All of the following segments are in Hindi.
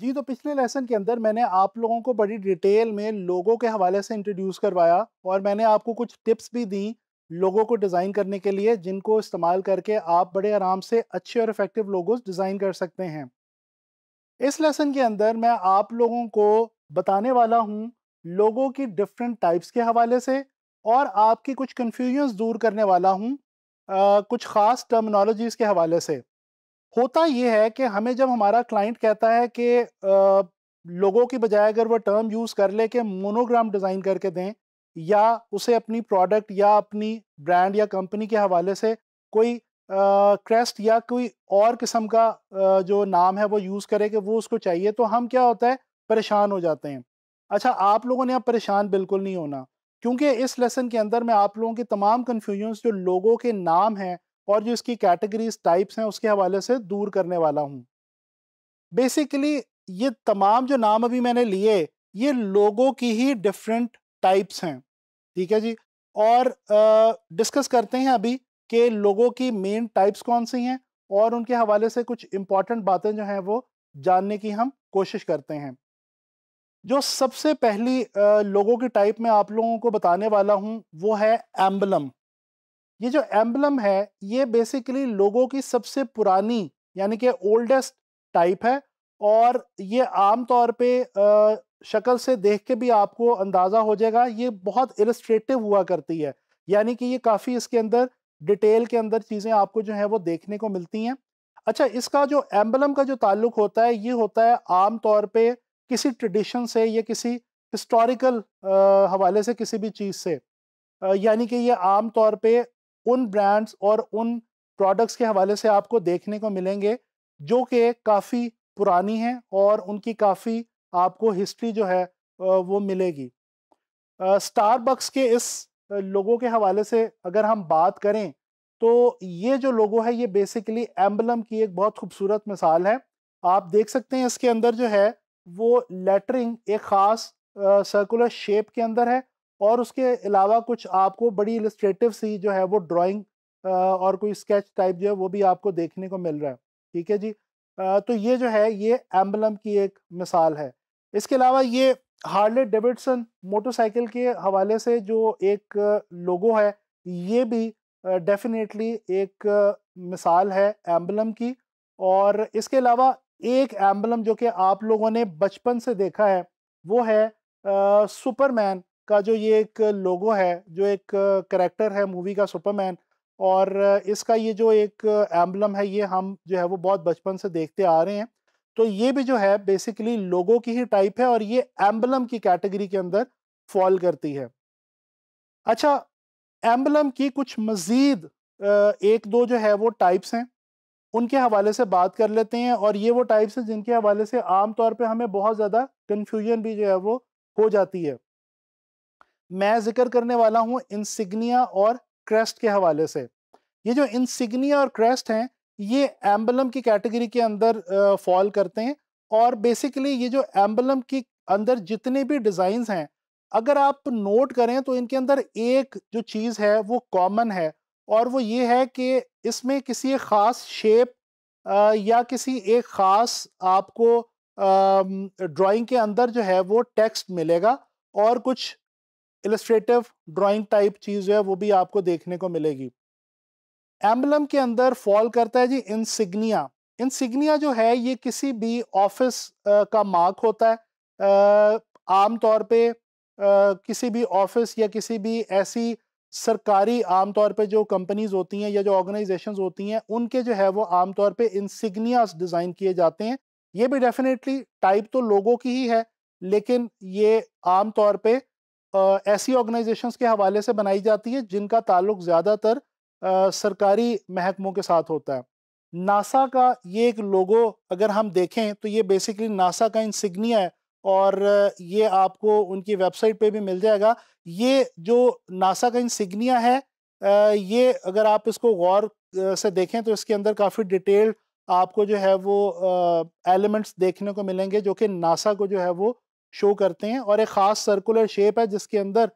जी तो पिछले लेसन के अंदर मैंने आप लोगों को बड़ी डिटेल में लोगों के हवाले से इंट्रोड्यूस करवाया और मैंने आपको कुछ टिप्स भी दी लोगों को डिज़ाइन करने के लिए जिनको इस्तेमाल करके आप बड़े आराम से अच्छे और इफ़ेक्टिव लोगोस डिज़ाइन कर सकते हैं इस लेसन के अंदर मैं आप लोगों को बताने वाला हूँ लोगों की डिफरेंट टाइप्स के हवाले से और आपकी कुछ कन्फ्यूजन्स दूर करने वाला हूँ कुछ ख़ास टर्मिनोलॉजीज़ के हवाले से होता ये है कि हमें जब हमारा क्लाइंट कहता है कि लोगों की बजाय अगर वह टर्म यूज़ कर ले कि मोनोग्राम डिज़ाइन करके दें या उसे अपनी प्रोडक्ट या अपनी ब्रांड या कंपनी के हवाले से कोई क्रेस्ट या कोई और किस्म का आ, जो नाम है वो यूज़ करे कि वो उसको चाहिए तो हम क्या होता है परेशान हो जाते हैं अच्छा आप लोगों ने अब परेशान बिल्कुल नहीं होना क्योंकि इस लेसन के अंदर मैं आप लोगों के तमाम कन्फ्यूजन्स जो लोगों के नाम हैं और जो इसकी कैटेगरीज टाइप्स हैं उसके हवाले से दूर करने वाला हूँ बेसिकली ये तमाम जो नाम अभी मैंने लिए ये लोगों की ही डिफरेंट टाइप्स हैं ठीक है जी और डिस्कस करते हैं अभी कि लोगों की मेन टाइप्स कौन सी हैं और उनके हवाले से कुछ इम्पॉर्टेंट बातें जो हैं वो जानने की हम कोशिश करते हैं जो सबसे पहली लोगों की टाइप में आप लोगों को बताने वाला हूँ वो है एम्बलम ये जो एम्बलम है ये बेसिकली लोगों की सबसे पुरानी यानी कि ओल्डेस्ट टाइप है और ये आम तौर पे शक्ल से देख के भी आपको अंदाज़ा हो जाएगा ये बहुत इलस्ट्रेटिव हुआ करती है यानी कि ये काफ़ी इसके अंदर डिटेल के अंदर चीज़ें आपको जो है वो देखने को मिलती हैं अच्छा इसका जो एम्बलम का जो ताल्लुक होता है ये होता है आम तौर पे किसी ट्रेडिशन से या किसी हिस्टोरिकल हवाले से किसी भी चीज़ से यानी कि ये आम तौर पे उन ब्रांड्स और उन प्रोडक्ट्स के हवाले से आपको देखने को मिलेंगे जो कि काफ़ी पुरानी हैं और उनकी काफ़ी आपको हिस्ट्री जो है वो मिलेगी स्टारबक्स के इस लोगों के हवाले से अगर हम बात करें तो ये जो लोगो है ये बेसिकली एम्बलम की एक बहुत खूबसूरत मिसाल है आप देख सकते हैं इसके अंदर जो है वो लेटरिंग एक ख़ास सर्कुलर शेप के अंदर है और उसके अलावा कुछ आपको बड़ी इलस्ट्रेटिव सी जो है वो ड्राइंग और कोई स्केच टाइप जो है वो भी आपको देखने को मिल रहा है ठीक है जी तो ये जो है ये एम्बलम की एक मिसाल है इसके अलावा ये हार्ले डेविडसन मोटरसाइकिल के हवाले से जो एक लोगो है ये भी डेफिनेटली एक मिसाल है एम्बलम की और इसके अलावा एक एम्बलम जो कि आप लोगों ने बचपन से देखा है वो है सुपरमैन का जो ये एक लोगो है जो एक करेक्टर है मूवी का सुपरमैन और इसका ये जो एक एम्बलम है ये हम जो है वो बहुत बचपन से देखते आ रहे हैं तो ये भी जो है बेसिकली लोगों की ही टाइप है और ये एम्बलम की कैटेगरी के अंदर फॉल करती है अच्छा एम्बलम की कुछ मज़ीद एक दो जो है वो टाइप्स हैं उनके हवाले से बात कर लेते हैं और ये वो टाइप्स हैं जिनके हवाले से आम तौर पे हमें बहुत ज़्यादा कन्फ्यूजन भी जो है वो हो जाती है मैं जिक्र करने वाला हूँ इंसिग्निया और क्रेस्ट के हवाले से ये जो इंसिग्निया और क्रेस्ट हैं ये एम्बलम की कैटेगरी के अंदर फॉल करते हैं और बेसिकली ये जो एम्बलम की अंदर जितने भी डिज़ाइन हैं अगर आप नोट करें तो इनके अंदर एक जो चीज़ है वो कॉमन है और वो ये है कि इसमें किसी एक ख़ास शेप या किसी एक ख़ास आपको ड्राइंग के अंदर जो है वो टेक्स्ट मिलेगा और कुछ इलस्ट्रेटिव ड्राइंग टाइप चीज़ जो है वो भी आपको देखने को मिलेगी एम्बलम के अंदर फॉल करता है जी इंसिग्निया इनसिग्निया जो है ये किसी भी ऑफिस का मार्क होता है आमतौर पे आ, किसी भी ऑफिस या किसी भी ऐसी सरकारी आमतौर पे जो कंपनीज होती हैं या जो ऑर्गेनाइजेशन होती हैं उनके जो है वो आमतौर पे इंसिग्नियास डिज़ाइन किए जाते हैं ये भी डेफिनेटली टाइप तो लोगों की ही है लेकिन ये आमतौर पर ऐसी ऑर्गेनाइजेशंस के हवाले से बनाई जाती है जिनका ताल्लुक ज़्यादातर सरकारी महकमों के साथ होता है नासा का ये एक लोगो अगर हम देखें तो ये बेसिकली नासा का इंसिग्निया है और ये आपको उनकी वेबसाइट पे भी मिल जाएगा ये जो नासा का इंसिग्निया है ये अगर आप इसको गौर से देखें तो इसके अंदर काफ़ी डिटेल्ड आपको जो है वो एलिमेंट्स देखने को मिलेंगे जो कि नासा को जो है वो शो करते हैं और एक ख़ास सर्कुलर शेप है जिसके अंदर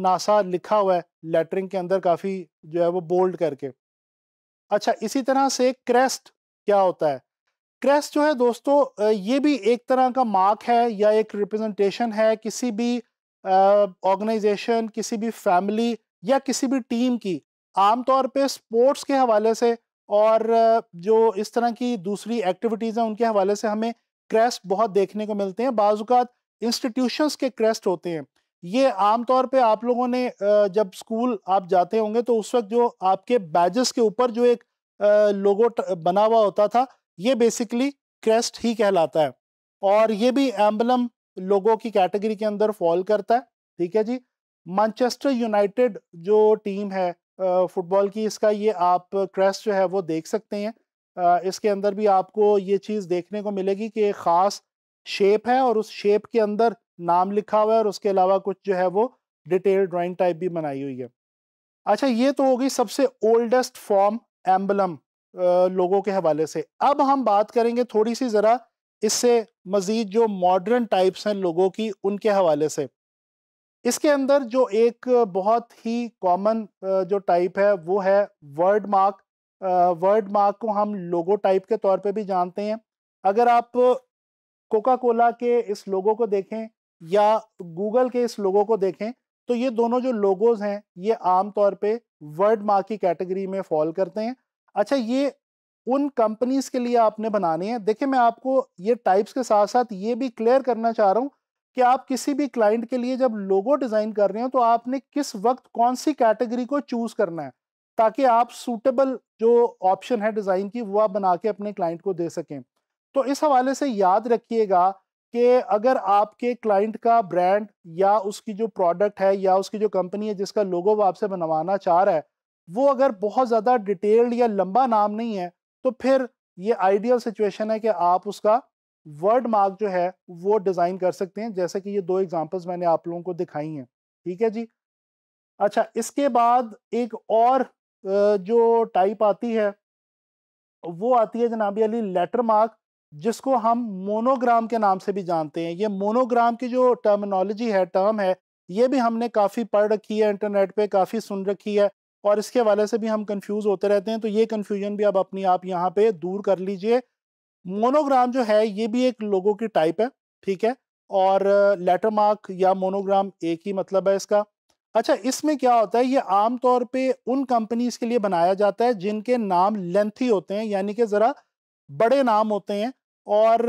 नासा लिखा हुआ है लेटरिंग के अंदर काफ़ी जो है वो बोल्ड करके अच्छा इसी तरह से क्रेस्ट क्या होता है क्रेस्ट जो है दोस्तों ये भी एक तरह का मार्क है या एक रिप्रेजेंटेशन है किसी भी ऑर्गेनाइजेशन किसी भी फैमिली या किसी भी टीम की आमतौर पे स्पोर्ट्स के हवाले से और जो इस तरह की दूसरी एक्टिविटीज़ हैं उनके हवाले से हमें क्रेस्ट बहुत देखने को मिलते हैं बाजुकात इंस्टीट्यूशंस के क्रेस्ट होते हैं ये आमतौर पे आप लोगों ने जब स्कूल आप जाते होंगे तो उस वक्त जो आपके बैजेस के ऊपर जो एक लोगो बना हुआ होता था ये बेसिकली क्रेस्ट ही कहलाता है और ये भी एम्बलम लोगों की कैटेगरी के अंदर फॉल करता है ठीक है जी मानचेस्टर यूनाइटेड जो टीम है फुटबॉल की इसका ये आप क्रेस्ट जो है वो देख सकते हैं इसके अंदर भी आपको ये चीज़ देखने को मिलेगी कि एक ख़ास शेप है और उस शेप के अंदर नाम लिखा हुआ है और उसके अलावा कुछ जो है वो डिटेल ड्राइंग टाइप भी बनाई हुई है अच्छा ये तो होगी सबसे ओल्डेस्ट फॉर्म एम्बलम लोगों के हवाले से अब हम बात करेंगे थोड़ी सी ज़रा इससे मज़ीद जो मॉडर्न टाइप्स हैं लोगों की उनके हवाले से इसके अंदर जो एक बहुत ही कॉमन जो टाइप है वो है वर्ड मार्क वर्ड मार्क को हम लोगो टाइप के तौर पे भी जानते हैं अगर आप कोका कोला के इस लोगो को देखें या गूगल के इस लोगो को देखें तो ये दोनों जो लोगोज हैं ये आमतौर पे वर्ड मार्क की कैटेगरी में फॉल करते हैं अच्छा ये उन कंपनीज के लिए आपने बनाने हैं देखिए मैं आपको ये टाइप्स के साथ साथ ये भी क्लियर करना चाह रहा हूँ कि आप किसी भी क्लाइंट के लिए जब लोगो डिज़ाइन कर रहे हो तो आपने किस वक्त कौन सी कैटेगरी को चूज़ करना है ताकि आप सूटेबल जो ऑप्शन है डिज़ाइन की वो आप बना के अपने क्लाइंट को दे सकें तो इस हवाले से याद रखिएगा कि अगर आपके क्लाइंट का ब्रांड या उसकी जो प्रोडक्ट है या उसकी जो कंपनी है जिसका लोगो वो आपसे बनवाना चाह रहा है वो अगर बहुत ज़्यादा डिटेल्ड या लंबा नाम नहीं है तो फिर ये आइडियल सिचुएशन है कि आप उसका वर्ड मार्क जो है वो डिज़ाइन कर सकते हैं जैसे कि ये दो एग्जांपल्स मैंने आप लोगों को दिखाई हैं ठीक है जी अच्छा इसके बाद एक और जो टाइप आती है वो आती है जनाब अली लेटर मार्क जिसको हम मोनोग्राम के नाम से भी जानते हैं ये मोनोग्राम की जो टर्मिनोलॉजी है टर्म है ये भी हमने काफ़ी पढ़ रखी है इंटरनेट पे काफ़ी सुन रखी है और इसके वाले से भी हम कंफ्यूज होते रहते हैं तो ये कन्फ्यूजन भी अब अपनी आप यहाँ पे दूर कर लीजिए मोनोग्राम जो है ये भी एक लोगों की टाइप है ठीक है और लेटर मार्क या मोनोग्राम एक ही मतलब है इसका अच्छा इसमें क्या होता है ये आमतौर पे उन कंपनीज के लिए बनाया जाता है जिनके नाम लेंथी होते हैं यानी कि ज़रा बड़े नाम होते हैं और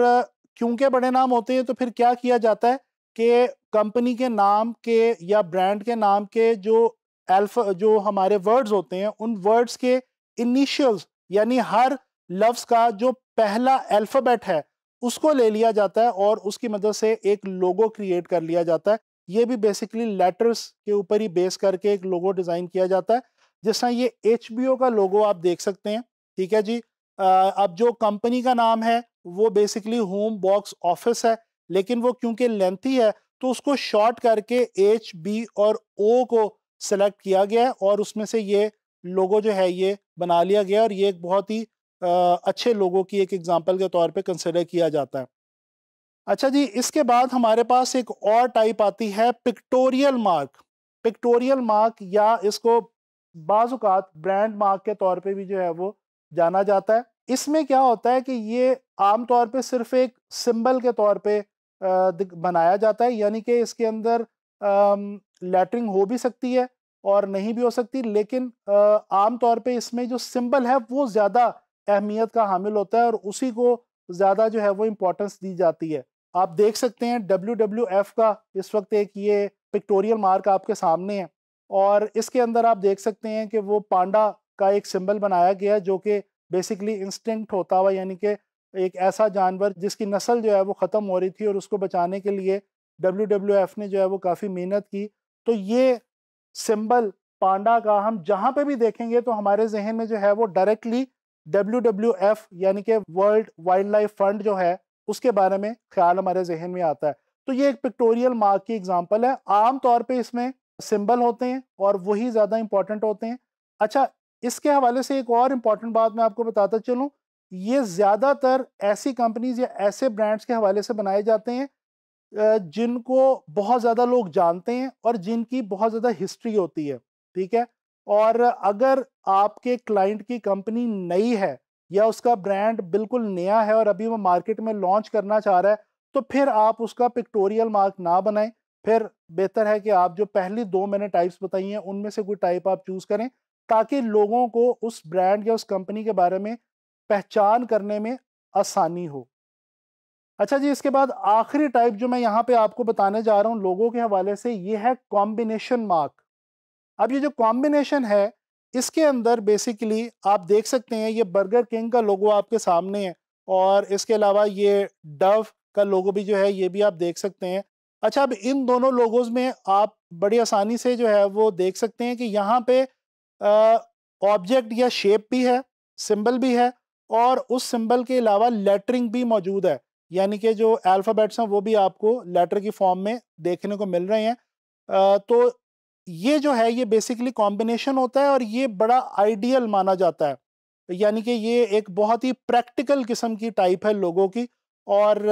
क्योंकि बड़े नाम होते हैं तो फिर क्या किया जाता है कि कंपनी के नाम के या ब्रांड के नाम के जो एल्फ जो हमारे वर्ड्स होते हैं उन वर्ड्स के इनिशियल्स यानी हर लफ्स का जो पहला अल्फ़ाबेट है उसको ले लिया जाता है और उसकी मदद से एक लोगो क्रिएट कर लिया जाता है ये भी बेसिकली लेटर्स के ऊपर ही बेस करके एक लोगो डिज़ाइन किया जाता है जिस तरह ये एच का लोगो आप देख सकते हैं ठीक है जी आ, अब जो कंपनी का नाम है वो बेसिकली होम बॉक्स ऑफिस है लेकिन वो क्योंकि लेंथी है तो उसको शॉर्ट करके एच बी और ओ को सेलेक्ट किया गया है और उसमें से ये लोगो जो है ये बना लिया गया और ये एक बहुत ही आ, अच्छे लोगों की एक एग्जांपल के तौर पे कंसिडर किया जाता है अच्छा जी इसके बाद हमारे पास एक और टाइप आती है पिक्टोरियल मार्क पिक्टोरियल मार्क या इसको बाज़ात ब्रांड मार्क के तौर पे भी जो है वो जाना जाता है इसमें क्या होता है कि ये आम तौर पे सिर्फ एक सिंबल के तौर पे बनाया जाता है यानी कि इसके अंदर लेटरिंग हो भी सकती है और नहीं भी हो सकती लेकिन आम तौर पे इसमें जो सिंबल है वो ज़्यादा अहमियत का हामिल होता है और उसी को ज़्यादा जो है वो इम्पोर्टेंस दी जाती है आप देख सकते हैं डब्ल्यू का इस वक्त एक ये पिक्टोरियल मार्क आपके सामने है और इसके अंदर आप देख सकते हैं कि वो पांडा का एक सिंबल बनाया गया जो कि बेसिकली इंस्टिंक्ट होता हुआ यानी कि एक ऐसा जानवर जिसकी नस्ल जो है वो ख़त्म हो रही थी और उसको बचाने के लिए डब्ल्यू ने जो है वो काफ़ी मेहनत की तो ये सिंबल पांडा का हम जहाँ पे भी देखेंगे तो हमारे जहन में जो है वो डायरेक्टली डब्ल्यू यानी कि वर्ल्ड वाइल्ड लाइफ फंड जो है उसके बारे में ख्याल हमारे जहन में आता है तो ये एक पिक्टोरियल मार्क की एग्जाम्पल है आमतौर पर इसमें सिंबल होते हैं और वही ज़्यादा इंपॉर्टेंट होते हैं अच्छा इसके हवाले से एक और इम्पॉर्टेंट बात मैं आपको बताता चलूँ ये ज़्यादातर ऐसी कंपनीज या ऐसे ब्रांड्स के हवाले से बनाए जाते हैं जिनको बहुत ज़्यादा लोग जानते हैं और जिनकी बहुत ज़्यादा हिस्ट्री होती है ठीक है और अगर आपके क्लाइंट की कंपनी नई है या उसका ब्रांड बिल्कुल नया है और अभी वो मार्केट में लॉन्च करना चाह रहा है तो फिर आप उसका पिक्टोरियल मार्क ना बनाएं फिर बेहतर है कि आप जो पहली दो मैंने टाइप्स बताई हैं उनमें से कोई टाइप आप चूज़ करें ताकि लोगों को उस ब्रांड या उस कंपनी के बारे में पहचान करने में आसानी हो अच्छा जी इसके बाद आखिरी टाइप जो मैं यहाँ पे आपको बताने जा रहा हूँ लोगों के हवाले से ये है कॉम्बिनेशन मार्क अब ये जो कॉम्बिनेशन है इसके अंदर बेसिकली आप देख सकते हैं ये बर्गर किंग का लोगो आपके सामने है और इसके अलावा ये डव का लोगो भी जो है ये भी आप देख सकते हैं अच्छा अब इन दोनों लोगोज में आप बड़ी आसानी से जो है वो देख सकते हैं कि यहाँ पे ऑब्जेक्ट या शेप भी है सिंबल भी है और उस सिंबल के अलावा लेटरिंग भी मौजूद है यानी कि जो अल्फ़ाबेट्स हैं वो भी आपको लेटर की फॉर्म में देखने को मिल रहे हैं आ, तो ये जो है ये बेसिकली कॉम्बिनेशन होता है और ये बड़ा आइडियल माना जाता है यानी कि ये एक बहुत ही प्रैक्टिकल किस्म की टाइप है लोगों की और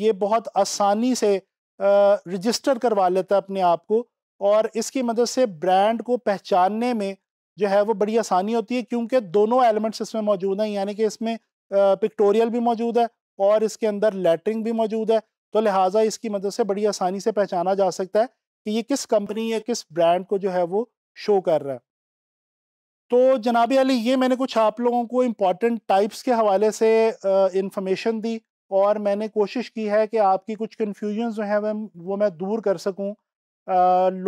ये बहुत आसानी से रजिस्टर करवा लेता है अपने आप को और इसकी मदद से ब्रांड को पहचानने में जो है वो बड़ी आसानी होती है क्योंकि दोनों एलिमेंट्स इसमें मौजूद हैं यानी कि इसमें पिक्टोरियल भी मौजूद है और इसके अंदर लेटरिंग भी मौजूद है तो लिहाजा इसकी मदद से बड़ी आसानी से पहचाना जा सकता है कि ये किस कंपनी या किस ब्रांड को जो है वो शो कर रहा है तो जनाब अली ये मैंने कुछ आप लोगों को इम्पॉर्टेंट टाइप्स के हवाले से इंफॉर्मेशन दी और मैंने कोशिश की है कि आपकी कुछ कन्फ्यूजन जो है वो मैं दूर कर सकूँ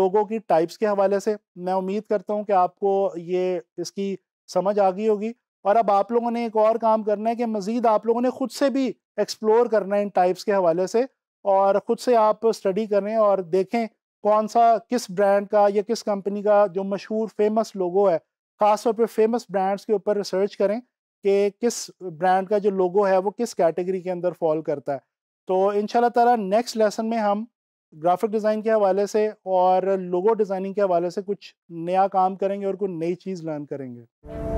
लोगों की टाइप्स के हवाले से मैं उम्मीद करता हूँ कि आपको ये इसकी समझ आ गई होगी और अब आप लोगों ने एक और काम करना है कि मज़ीद आप लोगों ने ख़ुद से भी एक्सप्लोर करना है इन टाइप्स के हवाले से और ख़ुद से आप स्टडी करें और देखें कौन सा किस ब्रांड का या किस कंपनी का जो मशहूर फेमस लोगो है ख़ासतौर पर फेमस ब्रांड्स के ऊपर रिसर्च करें कि किस ब्रांड का जो लोगो है वो किस कैटेगरी के अंदर फॉल करता है तो इन ताला नेक्स्ट लेसन में हम ग्राफिक डिज़ाइन के हवाले से और लोगो डिज़ाइनिंग के हवाले से कुछ नया काम करेंगे और कुछ नई चीज़ लर्न करेंगे